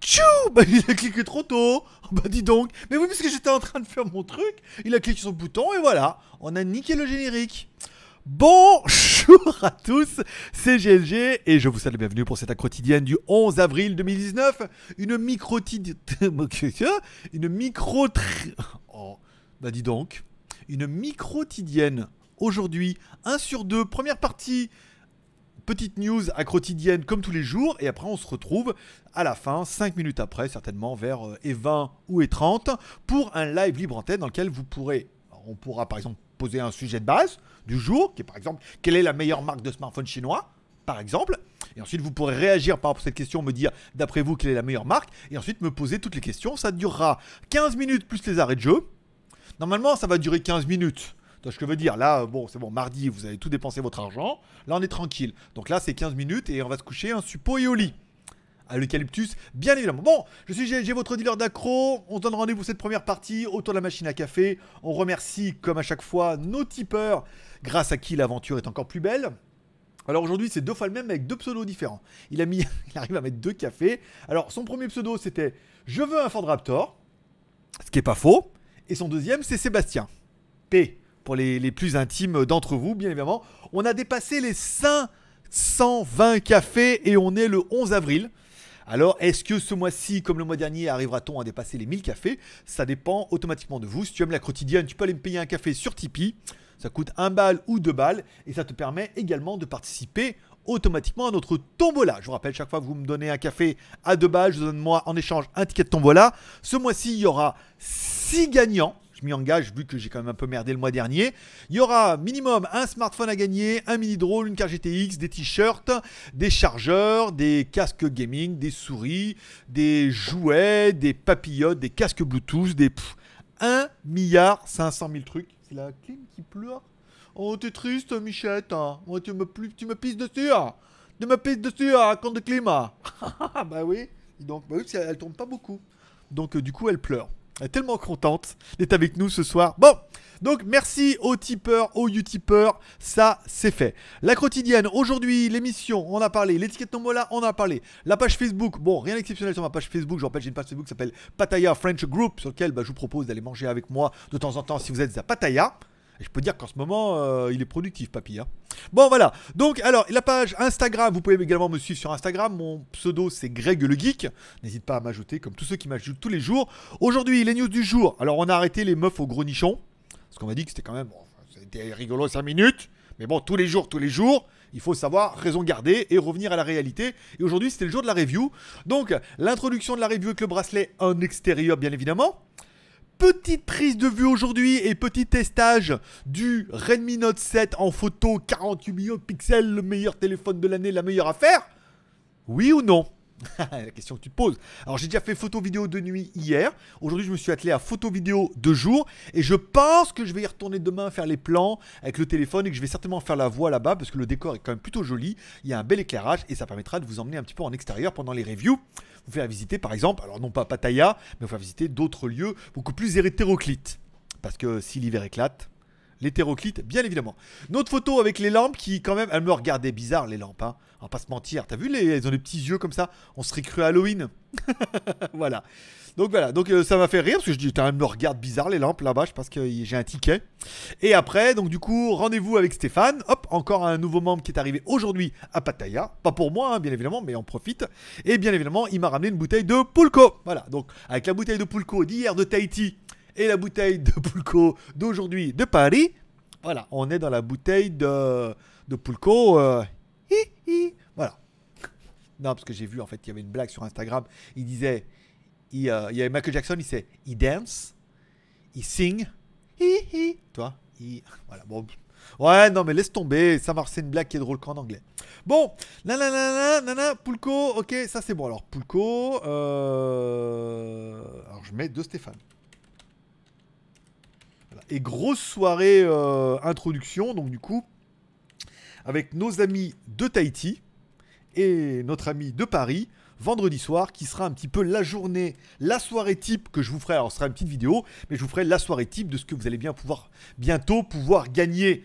Tchou Bah il a cliqué trop tôt Bah dis donc Mais oui parce que j'étais en train de faire mon truc, il a cliqué sur le bouton et voilà, on a niqué le générique Bonjour à tous, c'est GLG et je vous souhaite la bienvenue pour cette accrotidienne du 11 avril 2019. Une micro une micro oh, bah dis donc, une micro aujourd'hui, 1 sur 2, première partie petite news à comme tous les jours et après on se retrouve à la fin 5 minutes après certainement vers euh, et 20 ou et 30 pour un live libre antenne dans lequel vous pourrez on pourra par exemple poser un sujet de base du jour, qui est par exemple quelle est la meilleure marque de smartphone chinois, par exemple. Et ensuite, vous pourrez réagir par rapport à cette question, me dire d'après vous quelle est la meilleure marque, et ensuite me poser toutes les questions. Ça durera 15 minutes plus les arrêts de jeu. Normalement, ça va durer 15 minutes. Tu ce que je veux dire Là, bon, c'est bon, mardi, vous avez tout dépensé votre argent. Là, on est tranquille. Donc là, c'est 15 minutes et on va se coucher un suppôt et au lit à l'eucalyptus, bien évidemment. Bon, je suis GLG, votre dealer d'accro. On se donne rendez-vous cette première partie autour de la machine à café. On remercie, comme à chaque fois, nos tipeurs, grâce à qui l'aventure est encore plus belle. Alors aujourd'hui, c'est deux fois le même avec deux pseudos différents. Il, a mis, il arrive à mettre deux cafés. Alors son premier pseudo, c'était Je veux un Ford Raptor, ce qui est pas faux. Et son deuxième, c'est Sébastien. P, pour les, les plus intimes d'entre vous, bien évidemment. On a dépassé les 520 cafés et on est le 11 avril. Alors, est-ce que ce mois-ci, comme le mois dernier, arrivera-t-on à dépasser les 1000 cafés Ça dépend automatiquement de vous. Si tu aimes la quotidienne, tu peux aller me payer un café sur Tipeee. Ça coûte 1 balle ou 2 balles et ça te permet également de participer automatiquement à notre tombola. Je vous rappelle, chaque fois que vous me donnez un café à 2 balles, je vous donne moi en échange un ticket de tombola. Ce mois-ci, il y aura 6 gagnants m'y engage vu que j'ai quand même un peu merdé le mois dernier. Il y aura minimum un smartphone à gagner, un mini drôle, une carte GTX, des t-shirts, des chargeurs, des casques gaming, des souris, des jouets, des papillotes, des casques Bluetooth, des 1 milliard 500 000 trucs. C'est la clim qui pleure. Oh, t'es triste, Michette. Oh, tu, me, tu me pisses dessus. Ah. tu me pisses dessus, à ah, compte de climat. Ah. bah oui. Donc, bah oui, elle, elle tombe pas beaucoup. Donc, euh, du coup, elle pleure. Elle est tellement contente d'être avec nous ce soir. Bon, donc merci aux tipeurs, aux utipeurs, ça c'est fait. La quotidienne, aujourd'hui l'émission, on a parlé, l'étiquette Nomola, on a parlé. La page Facebook, bon rien d'exceptionnel sur ma page Facebook, je rappelle j'ai une page Facebook qui s'appelle Pattaya French Group sur laquelle bah, je vous propose d'aller manger avec moi de temps en temps si vous êtes à Pattaya je peux dire qu'en ce moment, euh, il est productif, papy. Hein. Bon, voilà. Donc, alors, la page Instagram, vous pouvez également me suivre sur Instagram. Mon pseudo, c'est Greg le Geek. N'hésite pas à m'ajouter, comme tous ceux qui m'ajoutent tous les jours. Aujourd'hui, les news du jour. Alors, on a arrêté les meufs au gros nichon. Parce qu'on m'a dit que c'était quand même. Bon, c'était rigolo 5 minutes. Mais bon, tous les jours, tous les jours, il faut savoir raison garder et revenir à la réalité. Et aujourd'hui, c'était le jour de la review. Donc, l'introduction de la review avec le bracelet en extérieur, bien évidemment petite prise de vue aujourd'hui et petit testage du Redmi Note 7 en photo 48 millions de pixels, le meilleur téléphone de l'année, la meilleure affaire Oui ou non La question que tu te poses. Alors j'ai déjà fait photo vidéo de nuit hier. Aujourd'hui je me suis attelé à photo vidéo de jour. Et je pense que je vais y retourner demain faire les plans avec le téléphone et que je vais certainement faire la voix là-bas parce que le décor est quand même plutôt joli. Il y a un bel éclairage et ça permettra de vous emmener un petit peu en extérieur pendant les reviews. Vous faire visiter par exemple, alors non pas Pattaya, mais vous faire visiter d'autres lieux beaucoup plus hétéroclites. Parce que si l'hiver éclate, l'hétéroclite bien évidemment. Notre photo avec les lampes qui quand même, elles me regardaient bizarre les lampes. Hein on pas se mentir. T'as vu, les, ils ont des petits yeux comme ça. On serait cru à Halloween. voilà. Donc voilà, donc euh, ça m'a fait rire parce que je dis, même me regarde bizarre les lampes là-bas, je pense que j'ai un ticket. Et après, donc du coup, rendez-vous avec Stéphane. Hop, encore un nouveau membre qui est arrivé aujourd'hui à Pattaya. Pas pour moi, hein, bien évidemment, mais on profite. Et bien évidemment, il m'a ramené une bouteille de Pulco. Voilà, donc avec la bouteille de Pulco d'hier de Tahiti et la bouteille de Pulco d'aujourd'hui de Paris. Voilà, on est dans la bouteille de, de Pulco. Euh, Voilà. Non, parce que j'ai vu, en fait, il y avait une blague sur Instagram. Il disait, il, euh, y avait Michael Jackson, il sait, il dance, il sing, hi, Toi, il. Voilà, bon. Ouais, non, mais laisse tomber. Ça marche, c'est une blague qui est drôle qu'en anglais. Bon, nanana, nanana, Pulco, ok, ça c'est bon. Alors, Pulco, euh, Alors, je mets deux Stéphane. Et grosse soirée euh, introduction, donc du coup, avec nos amis de Tahiti et notre ami de Paris vendredi soir qui sera un petit peu la journée, la soirée type que je vous ferai. Alors ce sera une petite vidéo, mais je vous ferai la soirée type de ce que vous allez bien pouvoir bientôt pouvoir gagner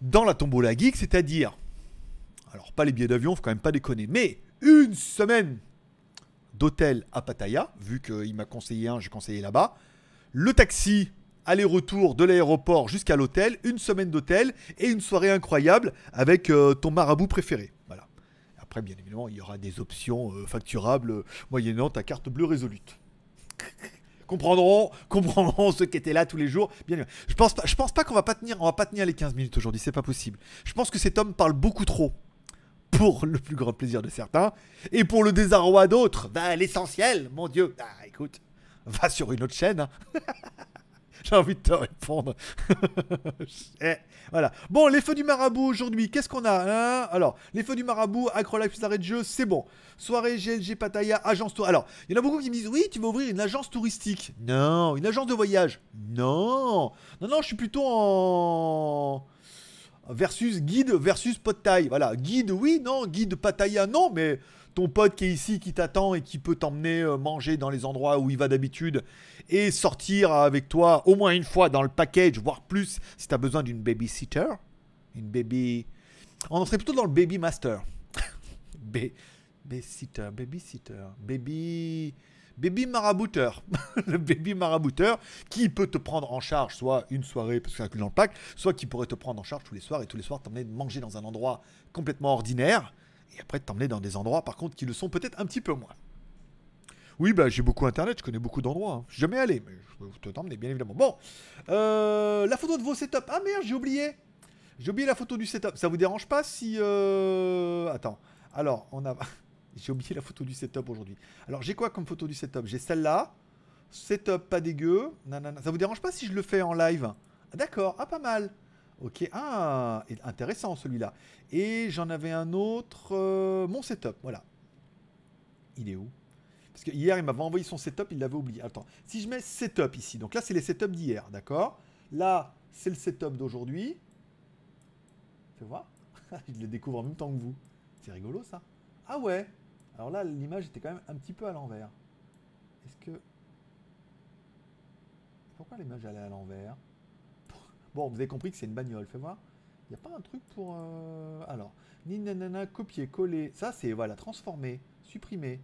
dans la tombola geek, c'est-à-dire alors pas les billets d'avion, faut quand même pas déconner, mais une semaine d'hôtel à Pattaya, vu qu'il m'a conseillé un, j'ai conseillé là-bas, le taxi aller-retour de l'aéroport jusqu'à l'hôtel, une semaine d'hôtel et une soirée incroyable avec euh, ton marabout préféré. Voilà. Après, bien évidemment, il y aura des options euh, facturables euh, moyennant ta carte bleue résolute. comprendront, comprendront ceux qui étaient là tous les jours. Bien, je pense pas, je pense pas qu'on va pas tenir, on va pas tenir les 15 minutes aujourd'hui, c'est pas possible. Je pense que cet homme parle beaucoup trop pour le plus grand plaisir de certains et pour le désarroi d'autres. Ben, l'essentiel, mon Dieu. Ah, écoute, va sur une autre chaîne. Hein. J'ai envie de te répondre. Eh, voilà. Bon, les feux du marabout aujourd'hui, qu'est-ce qu'on a hein Alors, les feux du marabout, Acrolife, plus arrêt de jeu, c'est bon. Soirée GLG Pattaya, agence tour. Alors, il y en a beaucoup qui me disent oui, tu veux ouvrir une agence touristique. Non, une agence de voyage. Non, non, non, je suis plutôt en versus guide versus pot Voilà, guide oui, non, guide Pattaya non, mais ton pote qui est ici, qui t'attend et qui peut t'emmener euh, manger dans les endroits où il va d'habitude et sortir avec toi au moins une fois dans le package, voire plus, si tu as besoin d'une babysitter. Une baby... On serait plutôt dans le baby master. B... Babysitter, babysitter, baby... Baby marabouteur. le baby marabouteur qui peut te prendre en charge soit une soirée, parce que est dans le pack, soit qui pourrait te prendre en charge tous les soirs et tous les soirs t'emmener manger dans un endroit complètement ordinaire. Et après, t'emmener dans des endroits, par contre, qui le sont peut-être un petit peu moins. Oui, bah, j'ai beaucoup internet, je connais beaucoup d'endroits. Hein. Je suis jamais allé, mais je peux t'emmener, bien évidemment. Bon, euh, la photo de vos setups. Ah merde, j'ai oublié. J'ai oublié la photo du setup. Ça vous dérange pas si. Euh, attends. Alors, on a. j'ai oublié la photo du setup aujourd'hui. Alors, j'ai quoi comme photo du setup J'ai celle-là. Setup pas dégueu. Nanana. Ça vous dérange pas si je le fais en live ah, D'accord. Ah, pas mal. Ok, ah, intéressant celui-là. Et j'en avais un autre, euh, mon setup, voilà. Il est où Parce que hier, il m'avait envoyé son setup, il l'avait oublié. Attends, si je mets setup ici, donc là, c'est les setups d'hier, d'accord Là, c'est le setup d'aujourd'hui. Tu vois Je le découvre en même temps que vous. C'est rigolo, ça. Ah ouais Alors là, l'image était quand même un petit peu à l'envers. Est-ce que... Pourquoi l'image, allait à l'envers Bon, vous avez compris que c'est une bagnole, fais voir. Il n'y a pas un truc pour... Euh, alors, ninanana, copier, coller. Ça, c'est, voilà, transformer, supprimer,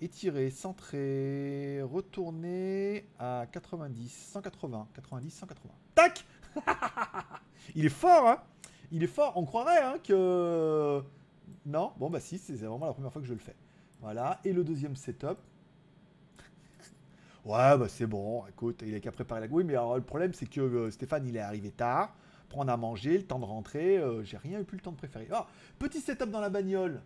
étirer, centrer, retourner à 90, 180, 90, 180. Tac Il est fort, hein Il est fort, on croirait hein, que... Non Bon, bah si, c'est vraiment la première fois que je le fais. Voilà, et le deuxième setup, Ouais, bah c'est bon, écoute, il a qu'à préparer la... Oui, mais alors le problème, c'est que euh, Stéphane, il est arrivé tard, prendre à manger, le temps de rentrer, euh, j'ai rien eu plus le temps de préférer. Oh, petit setup dans la bagnole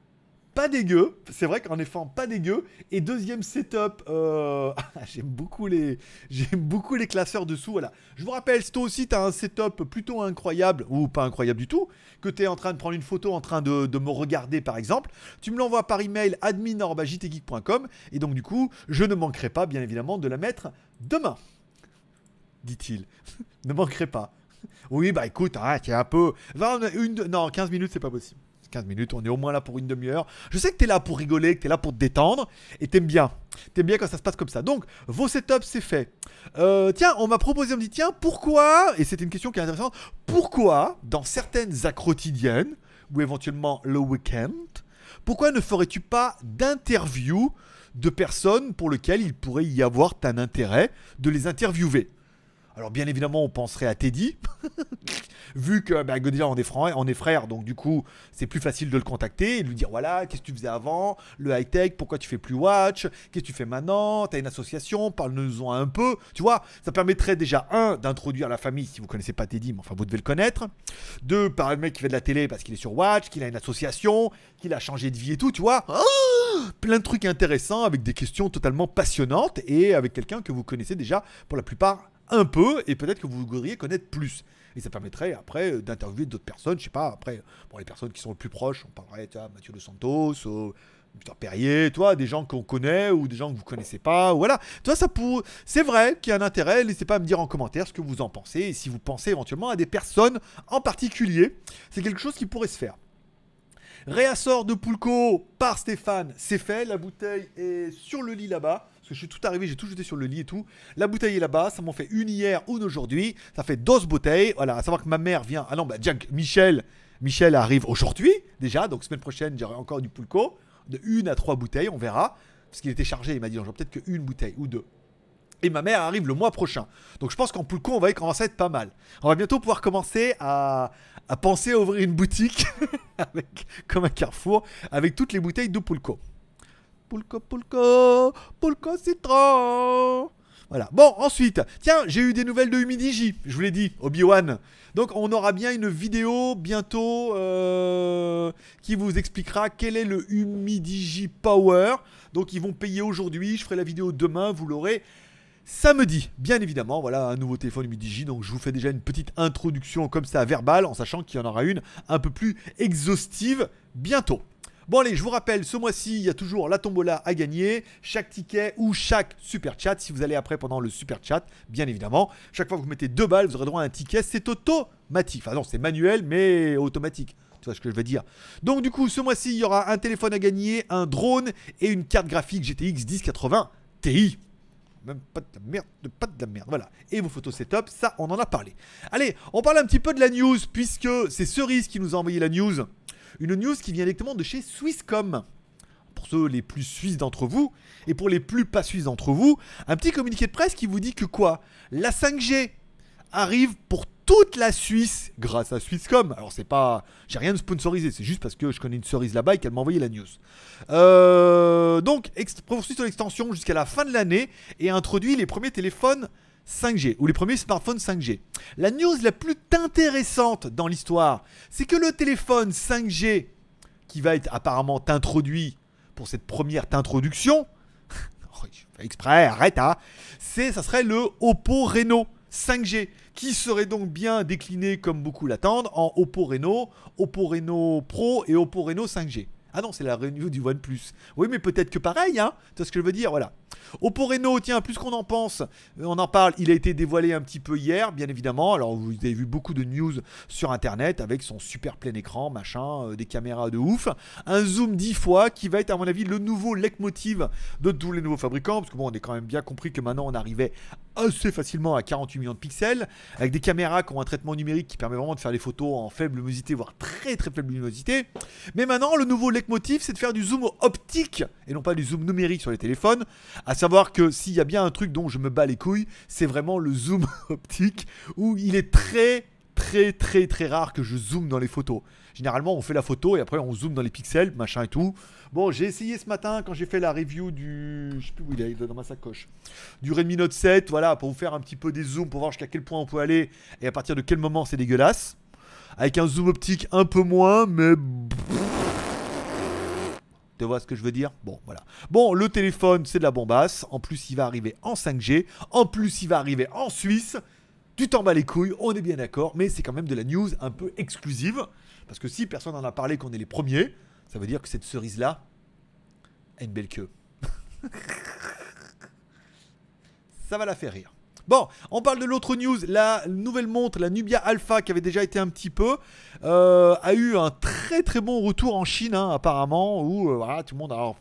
pas dégueu. C'est vrai qu'en effet, pas dégueu. Et deuxième setup, euh, j'aime beaucoup les, beaucoup les classeurs dessous. Voilà. Je vous rappelle, si toi aussi t'as un setup plutôt incroyable ou pas incroyable du tout, que es en train de prendre une photo, en train de, me regarder par exemple, tu me l'envoies par email admin@jtgeek.com et donc du coup, je ne manquerai pas, bien évidemment, de la mettre demain. Dit-il. ne manquerai pas. Oui, bah écoute, hein, t'es un peu. une, non, 15 minutes, c'est pas possible. 15 minutes, on est au moins là pour une demi-heure. Je sais que es là pour rigoler, que es là pour te détendre, et t'aimes bien. T'aimes bien quand ça se passe comme ça. Donc, vos setups, c'est fait. Euh, tiens, on m'a proposé, on me dit, tiens, pourquoi, et c'est une question qui est intéressante, pourquoi, dans certaines quotidiennes ou éventuellement le week-end, pourquoi ne ferais-tu pas d'interview de personnes pour lesquelles il pourrait y avoir un intérêt de les interviewer alors bien évidemment, on penserait à Teddy, vu que bah, Godilla, en on est frère, donc du coup, c'est plus facile de le contacter et de lui dire voilà, qu'est-ce que tu faisais avant, le high tech, pourquoi tu fais plus Watch, qu'est-ce que tu fais maintenant, t'as une association, parle-nous-en un peu, tu vois. Ça permettrait déjà un d'introduire la famille si vous connaissez pas Teddy, mais enfin vous devez le connaître. Deux, par le mec qui fait de la télé parce qu'il est sur Watch, qu'il a une association, qu'il a changé de vie et tout, tu vois. Ah Plein de trucs intéressants avec des questions totalement passionnantes et avec quelqu'un que vous connaissez déjà pour la plupart un peu et peut-être que vous voudriez connaître plus. Et ça permettrait après euh, d'interviewer d'autres personnes, je sais pas, après, bon, les personnes qui sont les plus proches, on parlerait, tu vois, Mathieu de Santos, euh, ou Peter Perrier, toi, des gens qu'on connaît ou des gens que vous connaissez pas, voilà. Toi, ça pour... c'est vrai qu'il y a un intérêt. N'hésitez pas à me dire en commentaire ce que vous en pensez et si vous pensez éventuellement à des personnes en particulier. C'est quelque chose qui pourrait se faire. Réassort de Poulco par Stéphane, c'est fait. La bouteille est sur le lit là-bas que je suis tout arrivé, j'ai tout jeté sur le lit et tout. La bouteille est là-bas, ça m'en fait une hier, une aujourd'hui. Ça fait 12 bouteilles. Voilà, à savoir que ma mère vient. Ah non, bah Jack, Michel, Michel arrive aujourd'hui déjà. Donc semaine prochaine, j'aurai encore du pulco. De une à trois bouteilles, on verra. Parce qu'il était chargé, il m'a dit, j'aurai peut-être qu'une bouteille ou deux. Et ma mère arrive le mois prochain. Donc je pense qu'en Pulco, on va y commencer à être pas mal. On va bientôt pouvoir commencer à, penser à ouvrir une boutique avec, comme un carrefour avec toutes les bouteilles de Pulco. Polka, Polka, c'est trop. Voilà. Bon, ensuite, tiens, j'ai eu des nouvelles de Humidigi, je vous l'ai dit, Obi-Wan. Donc on aura bien une vidéo bientôt euh, qui vous expliquera quel est le Humidigi Power. Donc ils vont payer aujourd'hui, je ferai la vidéo demain, vous l'aurez samedi. Bien évidemment, voilà un nouveau téléphone Humidigi, donc je vous fais déjà une petite introduction comme ça verbale, en sachant qu'il y en aura une un peu plus exhaustive bientôt. Bon allez, je vous rappelle, ce mois-ci, il y a toujours la tombola à gagner, chaque ticket ou chaque super chat, si vous allez après pendant le super chat, bien évidemment. Chaque fois que vous mettez deux balles, vous aurez droit à un ticket, c'est automatique. Enfin ah non, c'est manuel, mais automatique. Tu vois ce que je veux dire. Donc du coup, ce mois-ci, il y aura un téléphone à gagner, un drone et une carte graphique GTX 1080 Ti. Même pas de la merde, pas de la merde, voilà. Et vos photos setup, ça on en a parlé. Allez, on parle un petit peu de la news, puisque c'est Cerise qui nous a envoyé la news. Une news qui vient directement de chez Swisscom. Pour ceux les plus suisses d'entre vous, et pour les plus pas suisses d'entre vous, un petit communiqué de presse qui vous dit que quoi La 5G arrive pour toute la Suisse grâce à Swisscom. Alors c'est pas, j'ai rien de sponsorisé, c'est juste parce que je connais une cerise là-bas et qu'elle m'a envoyé la news. Euh, donc poursuit sur l'extension jusqu'à la fin de l'année et introduit les premiers téléphones 5G, ou les premiers smartphones 5G. La news la plus intéressante dans l'histoire, c'est que le téléphone 5G, qui va être apparemment introduit pour cette première introduction, oh, exprès, arrête, hein, c'est, ça serait le Oppo Reno 5G, qui serait donc bien décliné, comme beaucoup l'attendent, en Oppo Reno, Oppo Reno Pro et Oppo Reno 5G. Ah non, c'est la review du OnePlus. Oui, mais peut-être que pareil, hein. Tu vois ce que je veux dire Voilà. Oppo Reno, tiens, plus qu'on en pense, on en parle, il a été dévoilé un petit peu hier, bien évidemment. Alors, vous avez vu beaucoup de news sur internet avec son super plein écran, machin, euh, des caméras de ouf. Un zoom 10 fois qui va être, à mon avis, le nouveau leitmotiv de tous les nouveaux fabricants. Parce que bon, on est quand même bien compris que maintenant on arrivait assez facilement à 48 millions de pixels avec des caméras qui ont un traitement numérique qui permet vraiment de faire les photos en faible luminosité, voire très très faible luminosité. Mais maintenant, le nouveau leitmotiv, c'est de faire du zoom optique et non pas du zoom numérique sur les téléphones à savoir que s'il y a bien un truc dont je me bats les couilles, c'est vraiment le zoom optique où il est très très très très rare que je zoome dans les photos. Généralement, on fait la photo et après on zoome dans les pixels, machin et tout. Bon, j'ai essayé ce matin quand j'ai fait la review du je sais plus où il est dans ma sacoche. Du Redmi Note 7, voilà, pour vous faire un petit peu des zooms pour voir jusqu'à quel point on peut aller et à partir de quel moment c'est dégueulasse. Avec un zoom optique un peu moins mais tu vois ce que je veux dire Bon, voilà. Bon, le téléphone, c'est de la bombasse. En plus, il va arriver en 5G. En plus, il va arriver en Suisse. Tu t'en bats les couilles, on est bien d'accord, mais c'est quand même de la news un peu exclusive. Parce que si personne n'en a parlé, qu'on est les premiers, ça veut dire que cette cerise-là a une belle queue. ça va la faire rire. Bon, on parle de l'autre news. La nouvelle montre, la Nubia Alpha, qui avait déjà été un petit peu, euh, a eu un très très bon retour en Chine, hein, apparemment, où euh, voilà, tout le monde Alors,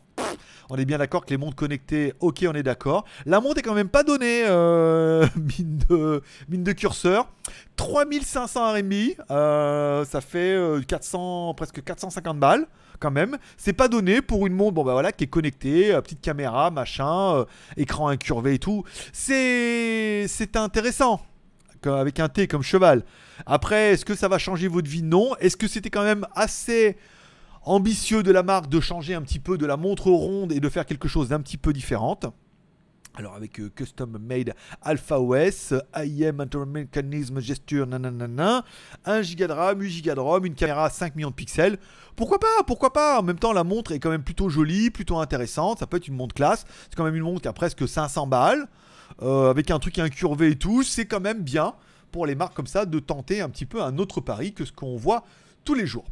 on est bien d'accord que les montres connectées, ok, on est d'accord. La montre est quand même pas donnée, euh, mine, de, mine de curseur. 3500 RMI, ça fait 400, presque 450 balles quand même. C'est pas donné pour une montre, bah voilà, qui est connectée, euh, petite caméra, machin, euh, écran incurvé et tout. C'est, c'est intéressant avec un T comme cheval. Après, est-ce que ça va changer votre vie Non. Est-ce que c'était quand même assez ambitieux de la marque de changer un petit peu de la montre ronde et de faire quelque chose d'un petit peu différente alors avec euh, Custom Made Alpha OS, IM Internal Mechanism Gesture, nananana... 1 Go de RAM, 8 Go de ROM, une caméra à 5 millions de pixels. Pourquoi pas Pourquoi pas En même temps, la montre est quand même plutôt jolie, plutôt intéressante. Ça peut être une montre classe. C'est quand même une montre qui a presque 500 balles, euh, avec un truc incurvé et tout. C'est quand même bien pour les marques comme ça de tenter un petit peu un autre pari que ce qu'on voit tous les jours.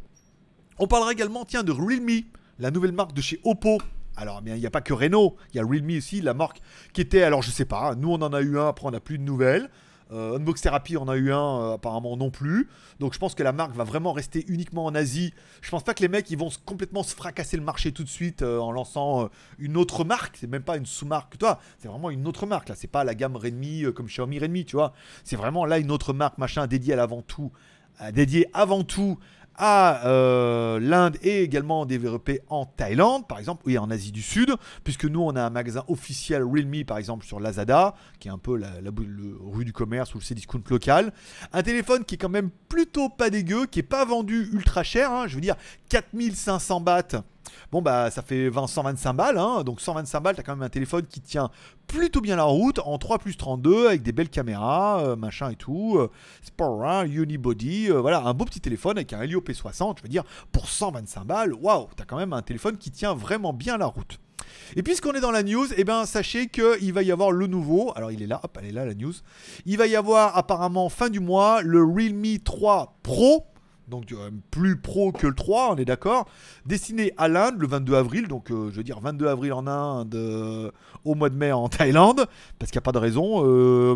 On parlera également, tiens, de Realme, la nouvelle marque de chez Oppo alors, il n'y a pas que Renault, il y a Realme aussi, la marque qui était, alors je sais pas, hein, nous on en a eu un, après on n'a plus de nouvelles. Euh, Unbox Therapy en a eu un euh, apparemment non plus. Donc je pense que la marque va vraiment rester uniquement en Asie. Je pense pas que les mecs ils vont complètement se fracasser le marché tout de suite euh, en lançant une autre marque. C'est même pas une sous-marque, toi. C'est vraiment une autre marque. Là, c'est pas la gamme Redmi comme Xiaomi Redmi, tu vois. C'est vraiment là une autre marque machin dédiée à l'avant tout, dédiée avant tout à euh, l'Inde et également développé en Thaïlande, par exemple, et en Asie du Sud, puisque nous, on a un magasin officiel Realme, par exemple, sur Lazada, qui est un peu la, rue du commerce ou le C-Discount local. Un téléphone qui est quand même plutôt pas dégueu, qui est pas vendu ultra cher, hein, je veux dire 4500 bahts Bon, bah, ça fait 125 balles, hein. donc 125 balles, t'as quand même un téléphone qui tient plutôt bien la route en 3 plus 32 avec des belles caméras, euh, machin et tout. Euh, unibody, euh, voilà, un beau petit téléphone avec un Helio P60, je veux dire, pour 125 balles, waouh, t'as quand même un téléphone qui tient vraiment bien la route. Et puisqu'on est dans la news, eh ben, sachez qu'il va y avoir le nouveau. Alors, il est là, hop, elle est là, la news. Il va y avoir apparemment fin du mois le Realme 3 Pro donc euh, plus pro que le 3, on est d'accord, destiné à l'Inde le 22 avril, donc euh, je veux dire 22 avril en Inde, euh, au mois de mai en Thaïlande, parce qu'il n'y a pas de raison,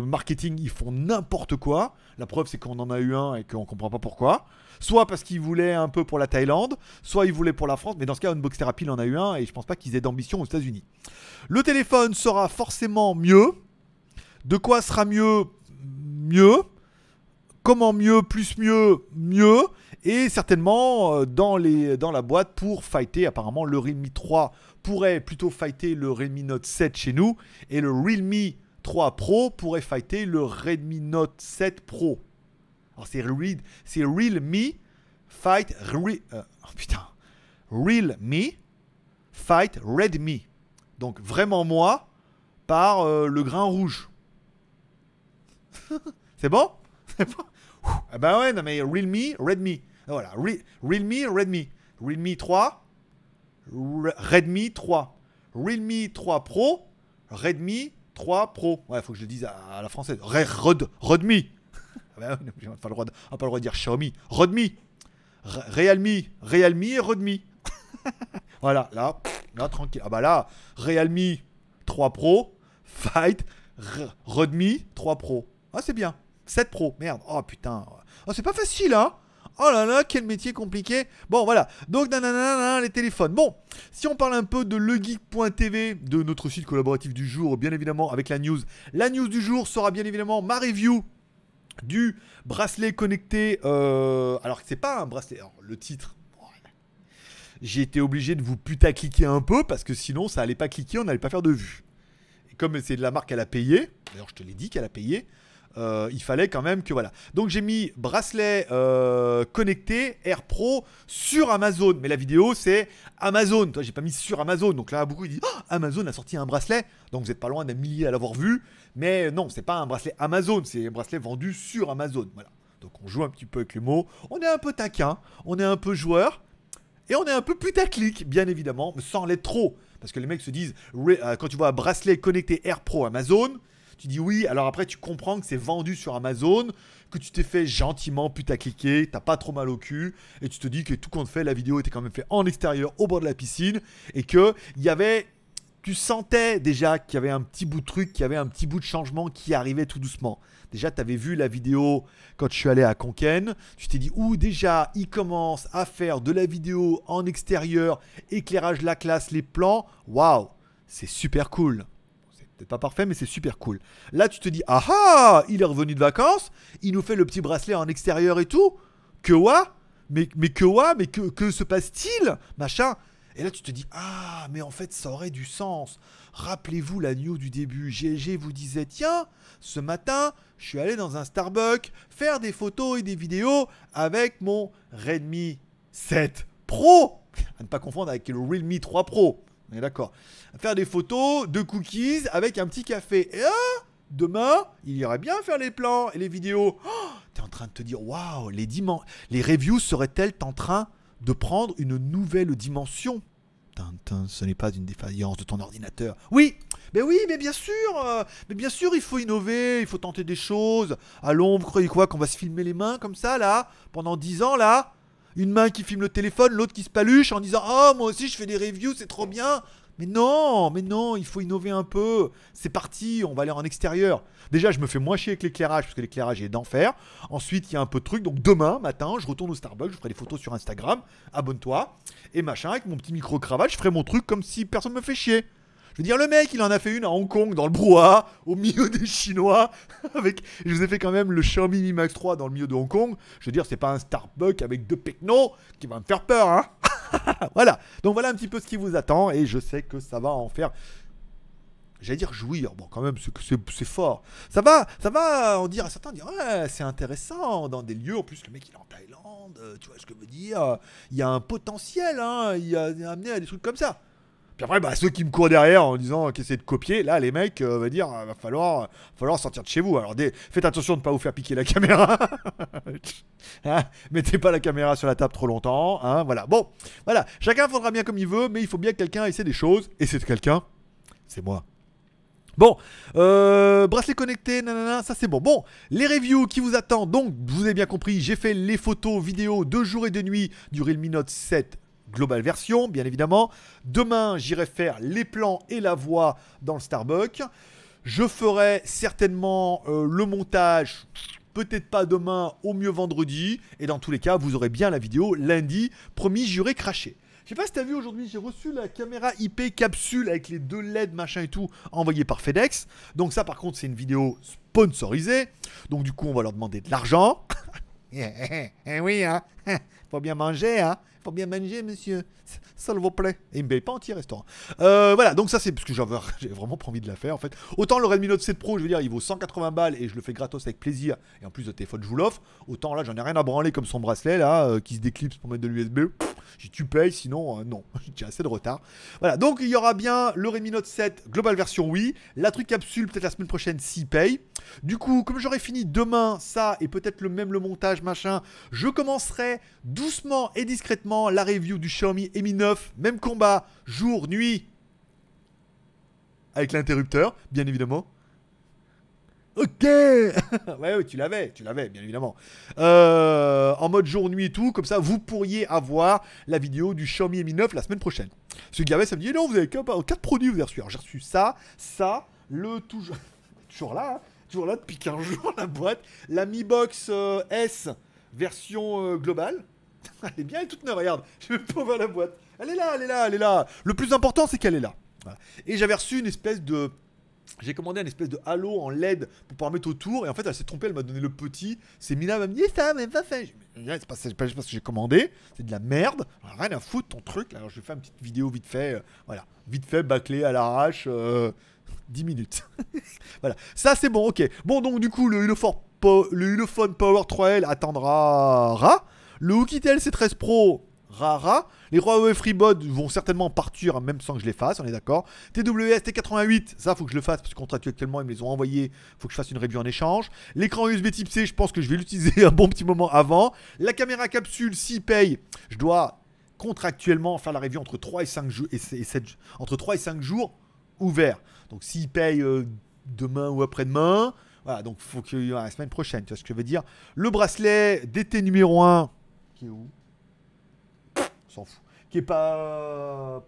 marketing, ils font n'importe quoi, la preuve c'est qu'on en a eu un et qu'on ne comprend pas pourquoi, soit parce qu'ils voulaient un peu pour la Thaïlande, soit ils voulaient pour la France, mais dans ce cas Unbox Therapy il en a eu un et je pense pas qu'ils aient d'ambition aux États-Unis. Le téléphone sera forcément mieux, de quoi sera mieux Mieux comment mieux, plus mieux, mieux et certainement euh, dans, la boîte pour fighter. Apparemment, le Realme 3 pourrait plutôt fighter le Redmi Note 7 chez nous, et le Realme 3 Pro pourrait fighter le Redmi Note 7 Pro. Alors c'est Real, c'est Realme fight Re, euh, oh putain, Realme fight Redmi. Donc vraiment moi par euh, le grain rouge. c'est bon C'est bon Ah bah ben ouais, non mais Realme, Redmi. Ah, voilà, Realme, Redmi. Realme 3, Redmi 3. Realme 3 Pro, Redmi 3 Pro. Ouais, il faut que je le dise à, la française. Redmi. Red, Redmi. on n'a pas, le droit de, dire Xiaomi. Redmi. Realme. Realme et Redmi. voilà, là, là, tranquille. Ah bah là, Realme 3 Pro, Fight, Redmi 3 Pro. Ah, c'est bien. 7 Pro, merde. Oh putain. Oh, c'est pas facile, hein Oh là là, quel métier compliqué. Bon, voilà. Donc, nanana, les téléphones. Bon, si on parle un peu de legeek.tv, de notre site collaboratif du jour, bien évidemment, avec la news. La news du jour sera bien évidemment ma review du bracelet connecté. Euh, alors que c'est pas un bracelet. le titre. J'ai été obligé de vous putacliquer un peu parce que sinon ça allait pas cliquer, on n'allait pas faire de vue. Et comme c'est de la marque qu'elle a payé, d'ailleurs je te l'ai dit qu'elle a payé, euh, il fallait quand même que voilà. Donc j'ai mis bracelet euh, connecté Air Pro sur Amazon. Mais la vidéo c'est Amazon. Toi j'ai pas mis sur Amazon. Donc là beaucoup ils disent ah, Amazon a sorti un bracelet. Donc vous êtes pas loin d'un millier à l'avoir vu. Mais non, c'est pas un bracelet Amazon, c'est un bracelet vendu sur Amazon. Voilà. Donc on joue un petit peu avec les mots. On est un peu taquin, on est un peu joueur. Et on est un peu putaclic, bien évidemment, mais sans l'être trop. Parce que les mecs se disent, euh, quand tu vois un bracelet connecté Air Pro Amazon, tu dis oui, alors après tu comprends que c'est vendu sur Amazon, que tu t'es fait gentiment tu t'as pas trop mal au cul, et tu te dis que tout compte fait, la vidéo était quand même faite en extérieur, au bord de la piscine, et que il y avait tu sentais déjà qu'il y avait un petit bout de truc, qu'il y avait un petit bout de changement qui arrivait tout doucement. Déjà, tu avais vu la vidéo quand je suis allé à Conquen. Tu t'es dit, ouh, déjà, il commence à faire de la vidéo en extérieur, éclairage, la classe, les plans. Waouh, c'est super cool peut pas parfait, mais c'est super cool. Là, tu te dis, ah ah, il est revenu de vacances, il nous fait le petit bracelet en extérieur et tout. Que wa mais, mais que wa Mais que, se passe-t-il Machin. Et là, tu te dis, ah, mais en fait, ça aurait du sens. Rappelez-vous la news du début. G&G vous disait, tiens, ce matin, je suis allé dans un Starbucks faire des photos et des vidéos avec mon Redmi 7 Pro. À ne pas confondre avec le Realme 3 Pro. On d'accord. Faire des photos de cookies avec un petit café. Et demain, il irait bien faire les plans et les vidéos. Oh, t'es en train de te dire, waouh, les, les reviews seraient-elles en train de prendre une nouvelle dimension Tintin, ce n'est pas une défaillance de ton ordinateur. Oui, mais oui, mais bien sûr, euh, mais bien sûr, il faut innover, il faut tenter des choses. Allons, vous croyez quoi qu'on va se filmer les mains comme ça là pendant 10 ans là une main qui filme le téléphone, l'autre qui se paluche en disant Oh, moi aussi je fais des reviews, c'est trop bien. Mais non, mais non, il faut innover un peu. C'est parti, on va aller en extérieur. Déjà, je me fais moins chier avec l'éclairage parce que l'éclairage est d'enfer. Ensuite, il y a un peu de truc. Donc demain matin, je retourne au Starbucks, je ferai des photos sur Instagram. Abonne-toi et machin avec mon petit micro cravate, je ferai mon truc comme si personne me fait chier. Je veux dire, le mec, il en a fait une à Hong Kong, dans le brouhaha, au milieu des Chinois. avec, je vous ai fait quand même le Xiaomi Mi Max 3 dans le milieu de Hong Kong. Je veux dire, c'est pas un Starbucks avec deux pecnos qui va me faire peur, hein. voilà. Donc voilà un petit peu ce qui vous attend et je sais que ça va en faire j'allais dire jouir, bon quand même c'est fort. Ça va, ça va en dire à certains, dire ouais c'est intéressant dans des lieux, en plus le mec il est en Thaïlande, euh, tu vois ce que je veux dire, il y a un potentiel, hein, il, y a amené à des trucs comme ça. Puis après, bah, ceux qui me courent derrière en disant qu'ils essaient de copier, là, les mecs, vont euh, va dire, euh, va falloir, va falloir sortir de chez vous. Alors, faites attention de ne pas vous faire piquer la caméra. Hein, mettez pas la caméra sur la table trop longtemps. Hein voilà. Bon, voilà. Chacun faudra bien comme il veut, mais il faut bien que quelqu'un essaie des choses. Et c'est quelqu'un, c'est moi. Bon, euh, bracelet connecté, nanana, ça c'est bon. Bon, les reviews qui vous attendent, donc vous avez bien compris, j'ai fait les photos, vidéos de jour et de nuit du Realme Note 7 global version, bien évidemment. Demain, j'irai faire les plans et la voix dans le Starbucks. Je ferai certainement euh, le montage, peut-être pas demain, au mieux vendredi. Et dans tous les cas, vous aurez bien la vidéo lundi. Promis, j'irai craché. Je sais pas si t'as vu aujourd'hui, j'ai reçu la caméra IP capsule avec les deux LED machin et tout envoyée par FedEx. Donc ça par contre c'est une vidéo sponsorisée. Donc du coup on va leur demander de l'argent. Eh, eh, eh, eh oui hein, faut bien manger hein pour bien manger, monsieur. S'il vous plaît. Et il me paye pas restaurant. Euh, voilà, donc ça c'est parce que j'ai vraiment promis de la faire en fait. Autant le Redmi Note 7 Pro, je veux dire, il vaut 180 balles et je le fais gratos avec plaisir. Et en plus, le téléphone, je vous l'offre. Autant là, j'en ai rien à branler comme son bracelet là, euh, qui se déclipse pour mettre de l'USB. J'ai tu payes, sinon, euh, non, j'ai assez de retard. Voilà, donc il y aura bien le Redmi Note 7 Global version oui. La truc capsule, peut-être la semaine prochaine, si paye. Du coup, comme j'aurai fini demain ça et peut-être le même le montage machin, je commencerai doucement et discrètement la review du Xiaomi Mi 9, même combat, jour, nuit, avec l'interrupteur, bien évidemment. Ok Ouais, tu l'avais, tu l'avais, bien évidemment. Euh, en mode jour-nuit et tout, comme ça, vous pourriez avoir la vidéo du Xiaomi Mi 9 la semaine prochaine. Ce qui avait, ça me dit, non, vous avez 4 produits, vous avez reçu. Alors, j'ai reçu ça, ça, le toujours... toujours là, hein toujours là depuis 15 jours, la boîte. La Mi Box euh, S, version euh, globale. elle est bien, elle est toute neuve, regarde. Je vais pas ouvrir la boîte. Elle est là, elle est là, elle est là. Le plus important, c'est qu'elle est là. Et j'avais reçu une espèce de. J'ai commandé un espèce de halo en LED pour pouvoir mettre autour. Et en fait, elle s'est trompée, elle m'a donné le petit. C'est Mina, elle m'a dit eh, ça, mais pas fait. C'est pas, pas, pas, ce que j'ai commandé, c'est de la merde. rien à foutre ton truc. Alors, je vais faire une petite vidéo vite fait. Euh, voilà, vite fait, bâclé à l'arrache. Euh, 10 minutes. voilà, ça c'est bon, ok. Bon, donc du coup, le, po le Power 3L attendra. Ra. Le Hookitel C13 Pro, rara. Les Huawei FreeBod vont certainement partir, hein, même sans que je les fasse, on est d'accord. TWS T88, ça faut que je le fasse parce que contractuellement ils me les ont envoyés, faut que je fasse une review en échange. L'écran USB type C, je pense que je vais l'utiliser un bon petit moment avant. La caméra capsule, Si paye, je dois contractuellement faire la review entre 3 et 5 jours entre 3 et 5 jours ouvert. Donc s'il paye euh, demain ou après-demain, voilà, donc faut qu'il y ait la semaine prochaine, tu vois ce que je veux dire. Le bracelet d'été numéro 1, qui est où S'en fout. Qui est pas.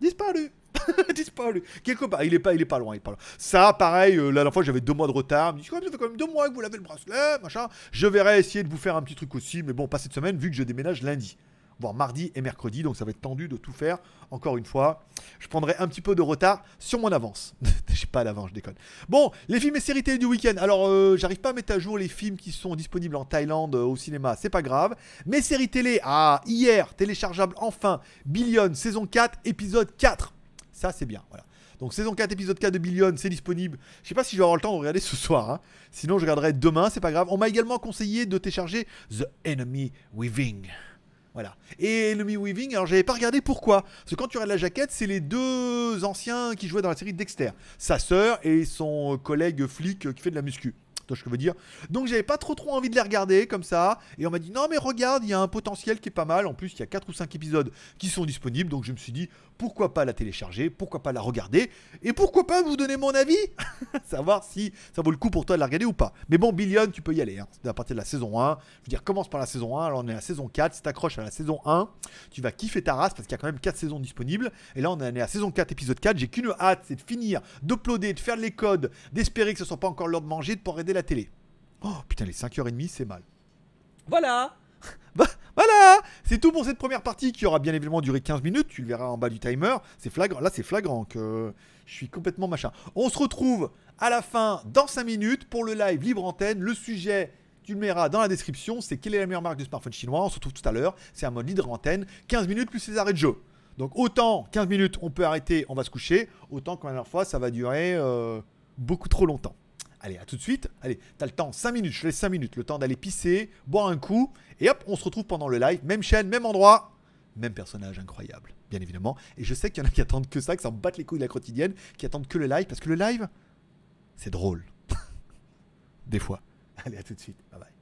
Disparu disparu. Quelque part, il est pas, il est pas loin, il est Ça, pareil, euh, la dernière fois, j'avais deux mois de retard. Je me dis, ça fait quand même deux mois que vous l'avez le bracelet, machin. Je verrai essayer de vous faire un petit truc aussi, mais bon, pas cette semaine, vu que je déménage lundi voire mardi et mercredi. Donc ça va être tendu de tout faire. Encore une fois, je prendrai un petit peu de retard sur mon avance. J'ai pas d'avance, je déconne. Bon, les films et séries télé du week-end. Alors, euh, j'arrive pas à mettre à jour les films qui sont disponibles en Thaïlande euh, au cinéma. C'est pas grave. Mes séries télé, ah, hier, téléchargeable enfin, Billion, saison 4, épisode 4. Ça, c'est bien, voilà. Donc saison 4, épisode 4 de Billion, c'est disponible. Je sais pas si je vais avoir le temps de regarder ce soir. Hein. Sinon, je regarderai demain, c'est pas grave. On m'a également conseillé de télécharger The Enemy Weaving. Voilà. Et mi Weaving, alors j'avais pas regardé pourquoi. Parce que quand tu regardes la jaquette, c'est les deux anciens qui jouaient dans la série Dexter. Sa sœur et son collègue flic qui fait de la muscu je veux dire. Donc j'avais pas trop trop envie de les regarder comme ça. Et on m'a dit non mais regarde, il y a un potentiel qui est pas mal. En plus, il y a 4 ou 5 épisodes qui sont disponibles. Donc je me suis dit pourquoi pas la télécharger, pourquoi pas la regarder, et pourquoi pas vous donner mon avis, savoir si ça vaut le coup pour toi de la regarder ou pas. Mais bon, Billion, tu peux y aller. Hein. C'est à partir de la saison 1. Je veux dire, commence par la saison 1. Alors on est à la saison 4. Si t'accroches à la saison 1, tu vas kiffer ta race parce qu'il y a quand même 4 saisons disponibles. Et là, on est à la saison 4, épisode 4. J'ai qu'une hâte, c'est de finir, d'uploader, de faire les codes, d'espérer que ce soit pas encore l'heure de manger, de pouvoir aider la télé. Oh putain, les 5h30, c'est mal. Voilà bah, Voilà C'est tout pour cette première partie qui aura bien évidemment duré 15 minutes. Tu le verras en bas du timer. C'est flagrant. Là, c'est flagrant que je suis complètement machin. On se retrouve à la fin dans 5 minutes pour le live libre antenne. Le sujet tu le verras dans la description, c'est quelle est la meilleure marque de smartphone chinois. On se retrouve tout à l'heure. C'est un mode libre antenne, 15 minutes plus les arrêts de jeu. Donc autant 15 minutes, on peut arrêter, on va se coucher. Autant qu'une la dernière fois, ça va durer euh, beaucoup trop longtemps. Allez, à tout de suite. Allez, t'as le temps, 5 minutes, je te laisse 5 minutes, le temps d'aller pisser, boire un coup, et hop, on se retrouve pendant le live, même chaîne, même endroit, même personnage incroyable, bien évidemment. Et je sais qu'il y en a qui attendent que ça, qui s'en battent les couilles de la quotidienne, qui attendent que le live, parce que le live, c'est drôle. Des fois. Allez, à tout de suite. Bye bye.